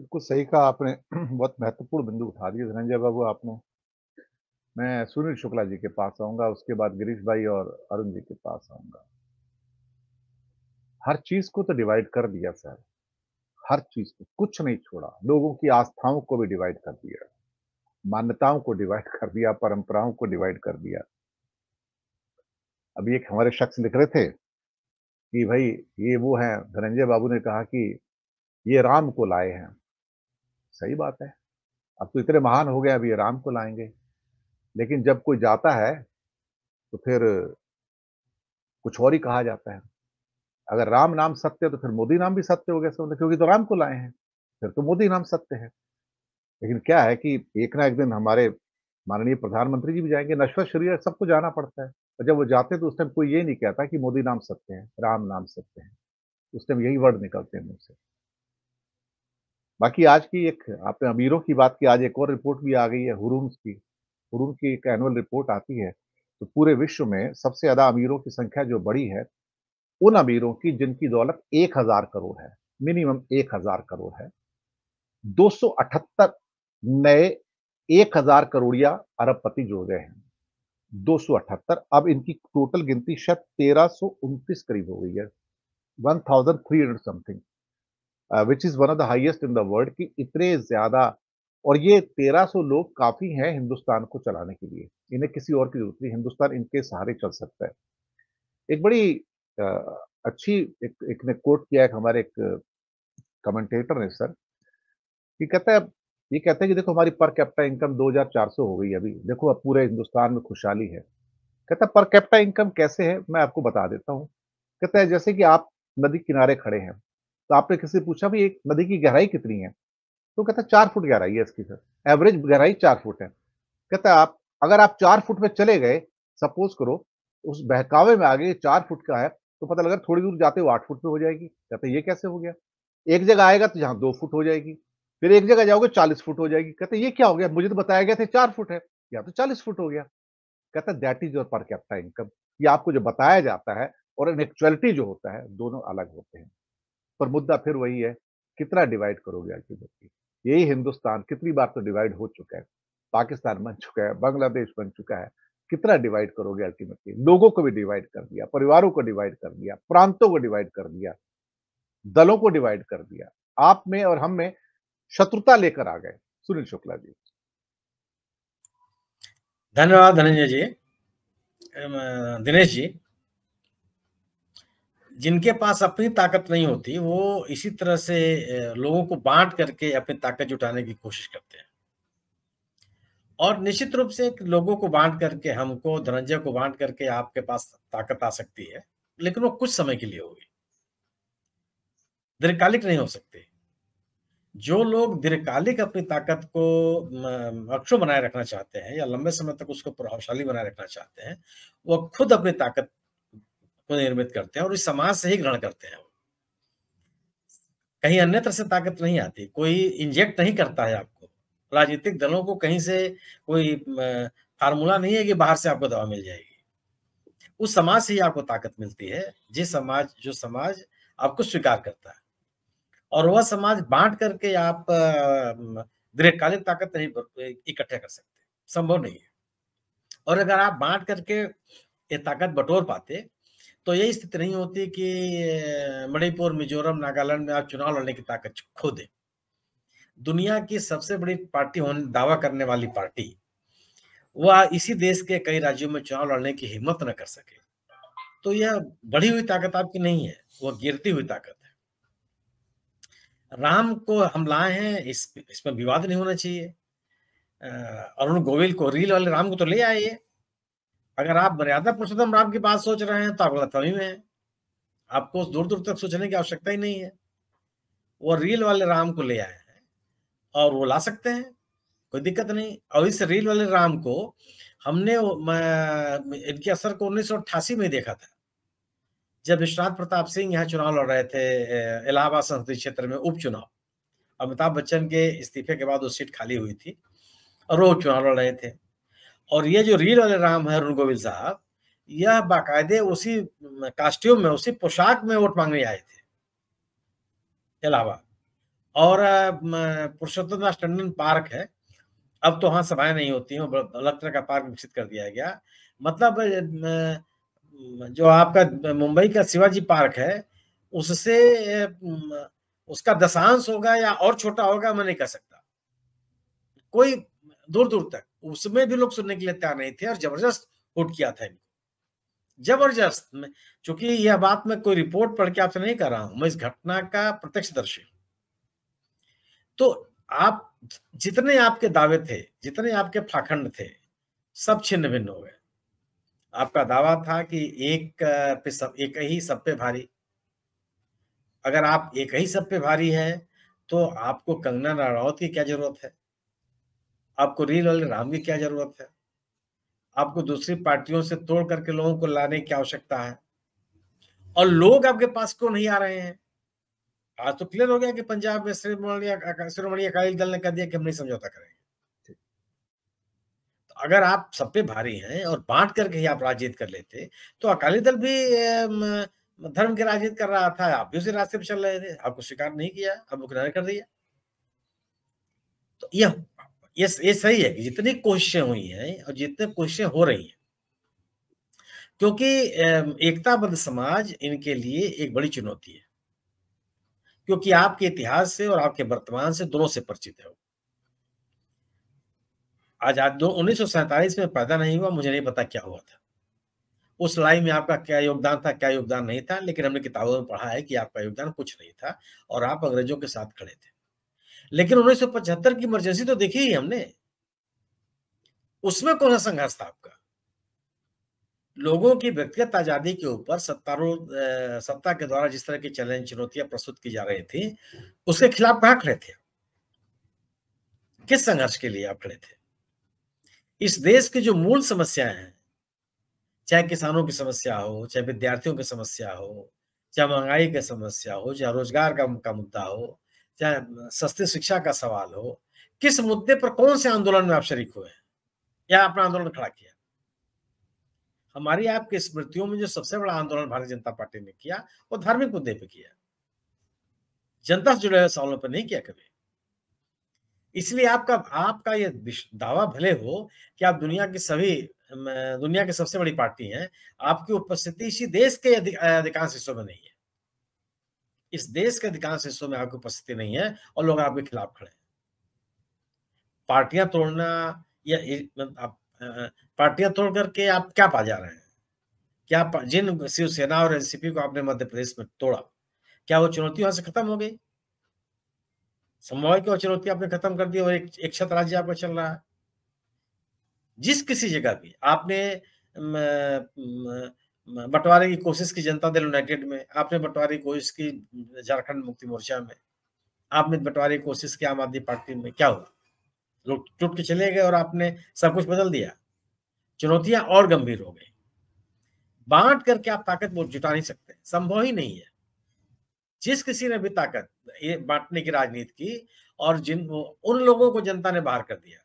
बिल्कुल सही कहा आपने बहुत महत्वपूर्ण बिंदु उठा दिए धनंजय बाबू आपने मैं सुनील शुक्ला जी के पास आऊंगा उसके बाद गिरीश भाई और अरुण जी के पास आऊंगा हर चीज को तो डिवाइड कर दिया सर हर चीज को कुछ नहीं छोड़ा लोगों की आस्थाओं को भी डिवाइड कर दिया मान्यताओं को डिवाइड कर दिया परंपराओं को डिवाइड कर दिया अभी एक हमारे शख्स लिख रहे थे कि भाई ये वो है धनंजय बाबू ने कहा कि ये राम को लाए हैं सही बात है अब तो इतने महान हो गए अभी राम को लाएंगे लेकिन जब कोई जाता है तो फिर कुछ और ही कहा जाता है अगर राम नाम सत्य तो फिर मोदी नाम भी सत्य हो गया समझ क्योंकि तो राम को लाए हैं फिर तो मोदी नाम सत्य है लेकिन क्या है कि एक ना एक दिन हमारे माननीय प्रधानमंत्री जी भी जाएंगे नश्वर शरीर सबको जाना पड़ता है और जब वो जाते हैं तो उस टाइम कोई ये नहीं कहता कि मोदी नाम सत्य है राम नाम सत्य है उस टाइम यही वर्ड निकलते हैं मुझसे बाकी आज की एक आपने अमीरों की बात की आज एक और रिपोर्ट भी आ गई है हुरूम्स की हुरूम की एक एनुअल रिपोर्ट आती है तो पूरे विश्व में सबसे ज़्यादा अमीरों की संख्या जो बड़ी है उन अमीरों की जिनकी दौलत एक हजार करोड़ है मिनिमम एक हजार करोड़ है दो नए एक हजार करोड़िया अरबपति जुड़ गए हैं दो अब इनकी टोटल गिनती शायद तेरह करीब हो गई है one something which is one of the highest in the world की इतने ज़्यादा और ये 1300 लोग काफ़ी हैं हिंदुस्तान को चलाने के लिए इन्हें किसी और की जरूरत नहीं हिंदुस्तान इनके सहारे चल सकता है एक बड़ी आ, uh, अच्छी एक, एक ने कोट किया है हमारे एक कमेंटेटर ने सर कि कहता है ये कहते हैं कि देखो हमारी पर कैपिटा इनकम 2400 हो गई अभी देखो अब पूरे हिंदुस्तान में खुशहाली है कहता है पर कैपिटा इनकम कैसे है मैं आपको बता देता हूँ कहता है जैसे कि आप नदी किनारे खड़े हैं तो आपने किसी से पूछा भाई एक नदी की गहराई कितनी है तो कहता है चार फुट गहराई है इसकी सर एवरेज गहराई चार फुट है कहता है आप अगर आप चार फुट में चले गए सपोज करो उस बहकावे में आगे चार फुट का है तो पता लगा थोड़ी दूर जाते हो आठ फुट में हो जाएगी कहते ये कैसे हो गया एक जगह आएगा तो यहाँ दो फुट हो जाएगी फिर एक जगह जाओगे चालीस फुट हो जाएगी कहते ये क्या हो गया मुझे तो बताया गया था चार फुट है या तो चालीस फुट हो गया कहता that is your per capita income ये आपको जो बताया जाता है और एक्चुअलिटी जो होता है दोनों अलग होते हैं पर मुद्दा फिर वही है कितना डिवाइड करोगे अल्टीमेटली यही हिंदुस्तान कितनी बार तो डिवाइड हो चुका है पाकिस्तान बन चुका है बांग्लादेश बन चुका है कितना डिवाइड करोगे अल्टीमेटली लोगों को भी डिवाइड कर दिया परिवारों को डिवाइड कर दिया प्रांतों को डिवाइड कर दिया दलों को डिवाइड कर दिया आप में और हम में शत्रुता लेकर आ गए सुनील शुक्ला जी धन्यवाद धनंजय जी दिनेश जी जिनके पास अपनी ताकत नहीं होती वो इसी तरह से लोगों को बांट करके अपनी ताकत जुटाने की कोशिश करते हैं और निश्चित रूप से लोगों को बांट करके हमको धनंजय को बांट करके आपके पास ताकत आ सकती है लेकिन वो कुछ समय के लिए होगी दीर्घकालिक नहीं हो सकती जो लोग दीर्घकालिक अपनी ताकत को अक्षु बनाए रखना चाहते हैं या लंबे समय तक उसको प्रभावशाली बनाए रखना चाहते हैं वो खुद अपनी ताकत को निर्मित करते हैं और इस समाज से ही ग्रहण करते हैं कहीं अन्यत्र से ताकत नहीं आती कोई इंजेक्ट नहीं करता है आपको राजनीतिक दलों को कहीं से कोई फार्मूला नहीं है कि बाहर से आपको दवा मिल जाएगी उस समाज से ही आपको ताकत मिलती है जिस समाज जो समाज आपको स्वीकार करता है और वह समाज बांट करके आप दीर्घकालिक ताकत नहीं इकट्ठा कर सकते संभव नहीं है और अगर आप बांट करके ये ताकत बटोर पाते तो यही स्थिति नहीं होती कि मणिपुर मिजोरम नागालैंड में आप चुनाव लड़ने की ताकत खो दे दुनिया की सबसे बड़ी पार्टी होने दावा करने वाली पार्टी वह इसी देश के कई राज्यों में चुनाव लड़ने की हिम्मत न कर सके तो यह बढ़ी हुई ताकत आपकी नहीं है वह गिरती हुई ताकत है राम को हम लाए हैं इस इसमें विवाद नहीं होना चाहिए अरुण गोविल को रील वाले राम को तो ले आइए अगर आप मर्यादा पुरुषोत्तम राम की बात सोच रहे हैं तो आप गलतफहमी में है आपको दूर दूर तक सोचने की आवश्यकता ही नहीं है वो रील वाले राम को ले आए हैं और वो ला सकते हैं कोई दिक्कत नहीं और इस रील वाले राम को हमने इनके असर को उन्नीस में देखा था जब विश्वनाथ प्रताप सिंह यहाँ चुनाव लड़ रहे थे इलाहाबाद संसदीय क्षेत्र में उपचुनाव अमिताभ बच्चन के इस्तीफे के बाद वो सीट खाली हुई थी और वो चुनाव लड़ रहे थे और ये जो रील वाले राम है अरुण गोविल साहब यह बाकायदे उसी कास्ट्यूम में उसी पोशाक में वोट मांगने आए थे अलावा और पुरुषोत्तम दास टंडन पार्क है अब तो वहां सभाएं नहीं होती हैं अलग तरह का पार्क विकसित कर दिया गया मतलब जो आपका मुंबई का शिवाजी पार्क है उससे उसका दशांश होगा या और छोटा होगा मैं नहीं कह सकता कोई दूर दूर तक उसमें भी लोग सुनने के लिए तैयार नहीं थे और जबरदस्त वोट किया था इनको जबरदस्त में चूंकि यह बात मैं कोई रिपोर्ट पढ़ के आपसे नहीं कर रहा हूं मैं इस घटना का प्रत्यक्ष दर्शी तो आप जितने आपके दावे थे जितने आपके फाखंड थे सब छिन्न भिन्न हो गए आपका दावा था कि एक पे सब एक ही सब पे भारी अगर आप एक ही सब पे भारी है तो आपको कंगना रावत की क्या जरूरत है आपको रील वाले राम की क्या जरूरत है आपको दूसरी पार्टियों से तोड़ करके लोगों को लाने की आवश्यकता है और लोग आपके पास क्यों नहीं आ रहे हैं आज तो क्लियर हो गया कि पंजाब में श्रोमणी अकाली दल ने कह दिया कि हम नहीं समझौता करेंगे तो अगर आप सब पे भारी हैं और बांट करके ही आप राजनीति कर लेते तो अकाली दल भी धर्म की राजनीति कर रहा था आप भी उसी रास्ते पर चल रहे थे आपको स्वीकार नहीं किया आपको किनारे कर दिया तो यह ये ये सही है कि जितनी कोशिशें हुई हैं और जितने कोशिशें हो रही हैं क्योंकि एकताबद्ध समाज इनके लिए एक बड़ी चुनौती है क्योंकि आपके इतिहास से और आपके वर्तमान से दोनों से परिचित है आज आज उन्नीस में पैदा नहीं हुआ मुझे नहीं पता क्या हुआ था उस लड़ाई में आपका क्या योगदान था क्या योगदान नहीं था लेकिन हमने किताबों में पढ़ा है कि आपका योगदान कुछ नहीं था और आप अंग्रेजों के साथ खड़े थे लेकिन उन्नीस की इमरजेंसी तो देखी ही हमने उसमें कौन सा संघर्ष था आपका लोगों की व्यक्तिगत आजादी के ऊपर सत्तारूढ़ सत्ता के द्वारा जिस तरह की चैलेंज चुनौतियां प्रस्तुत की जा रही थी उसके खिलाफ कहा खड़े थे किस संघर्ष के लिए आप खड़े थे इस देश की जो मूल समस्याएं हैं चाहे किसानों की समस्या हो चाहे विद्यार्थियों की समस्या हो चाहे महंगाई की समस्या हो चाहे रोजगार का, का मुद्दा हो चाहे सस्ती शिक्षा का सवाल हो किस मुद्दे पर कौन से आंदोलन में आप शरीक हुए या अपना आंदोलन खड़ा किया हमारी आपकी स्मृतियों में जो सबसे बड़ा आंदोलन भारतीय जनता पार्टी ने किया वो धार्मिक मुद्दे पे किया जनता से जुड़े हुए सवालों पर नहीं किया कभी इसलिए आपका आपका ये दावा भले हो कि आप दुनिया की सभी दुनिया की सबसे बड़ी पार्टी हैं आपकी उपस्थिति इसी देश के अधिकांश हिस्सों में नहीं है इस देश के अधिकांश हिस्सों में आपकी उपस्थिति नहीं है और लोग आपके खिलाफ खड़े हैं पार्टियां तोड़ना या मतलब आप पार्टियां तोड़ करके आप क्या पा जा रहे हैं क्या जिन शिवसेना और एनसीपी को आपने मध्य प्रदेश में तोड़ा क्या वो चुनौती वहां से खत्म हो गई समवाय की चुनौती आपने खत्म कर दी और एक एक छत राज्य आपका चल रहा है जिस किसी जगह भी आपने बंटवारे की कोशिश की जनता दल यूनाइटेड में आपने बंटवारे की कोशिश की झारखंड मुक्ति मोर्चा में आपने बंटवारे की कोशिश की आम आदमी पार्टी में क्या हुआ लोग टूट के चले गए और आपने सब कुछ बदल दिया चुनौतियां और गंभीर हो गई बांट करके आप ताकत जुटा नहीं सकते संभव ही नहीं है जिस किसी ने भी ताकत ये बांटने की राजनीति की और जिन उन लोगों को जनता ने बाहर कर दिया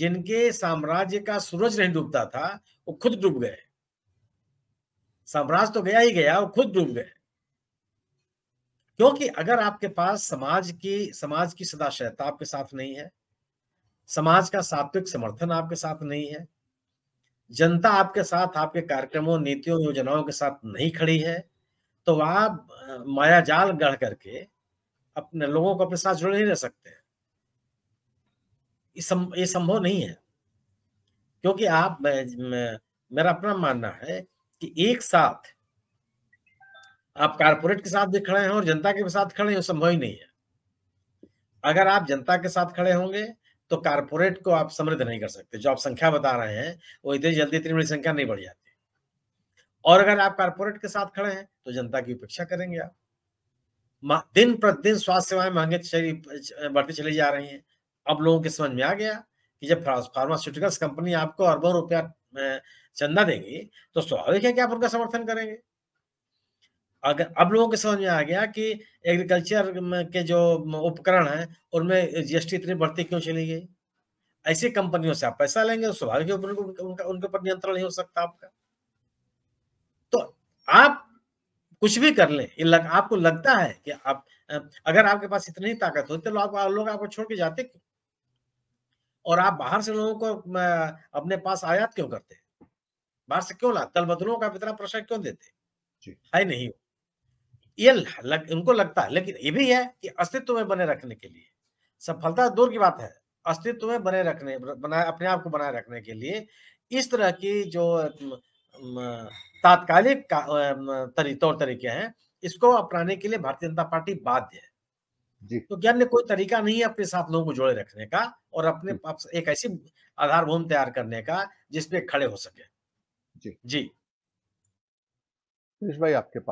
जिनके साम्राज्य का सूरज नहीं डूबता था वो खुद डूब गए साम्राज्य तो गया ही गया वो खुद डूब गए क्योंकि अगर आपके पास समाज की समाज की सदाशयता आपके साथ नहीं है समाज का सात्विक समर्थन आपके साथ नहीं है जनता आपके साथ आपके कार्यक्रमों नीतियों योजनाओं के साथ नहीं खड़ी है तो आप माया जाल गढ़ करके अपने लोगों को अपने साथ जुड़े नहीं रह सकते ये संभव नहीं है क्योंकि आप मेरा अपना मानना है कि एक साथ आप कारपोरेट के साथ भी खड़े हैं और जनता के साथ खड़े हैं संभव ही नहीं है अगर आप जनता के साथ खड़े होंगे तो कारपोरेट को आप समृद्ध नहीं कर सकते जो आप संख्या बता रहे हैं वो इतनी जल्दी इतनी बड़ी संख्या नहीं बढ़ जाती और अगर आप कारपोरेट के साथ खड़े हैं तो जनता की उपेक्षा करेंगे आप दिन प्रतिदिन स्वास्थ्य सेवाएं महंगे बढ़ती चली जा रही हैं अब लोगों के समझ में आ गया कि जब फार्मास्यूटिकल्स कंपनी आपको अरबों रुपया चंदा देंगे तो स्वाभाविक है कि आप उनका समर्थन करेंगे अगर अब लोगों के समझ में आ गया कि एग्रीकल्चर के जो उपकरण हैं उनमें जीएसटी इतनी बढ़ती क्यों चली गई ऐसी कंपनियों से आप पैसा लेंगे तो स्वाभाविक उनका उनके ऊपर नियंत्रण नहीं हो सकता आपका तो आप कुछ भी कर ले लग, आपको लगता है कि आप अगर आपके पास इतनी ताकत होती तो लोग लोग आपको छोड़ के जाते क्यों और आप बाहर से लोगों को अपने पास आयात क्यों करते बाहर से क्यों ला बदलों का इतना प्रेशर क्यों देते है नहीं ये लग, उनको लगता है लेकिन ये भी है कि अस्तित्व में बने रखने के लिए सफलता दूर की बात है अस्तित्व में बने रखने बनाए अपने आप को बनाए रखने के लिए इस तरह की जो तात्कालिक तरी, तौर तरीके हैं इसको अपनाने के लिए भारतीय जनता पार्टी बाध्य है तो तो अन्य कोई तरीका नहीं है अपने साथ लोगों को जोड़े रखने का और अपने एक ऐसी आधारभूमि तैयार करने का जिसपे खड़े हो सके जी जी भाई आपके पास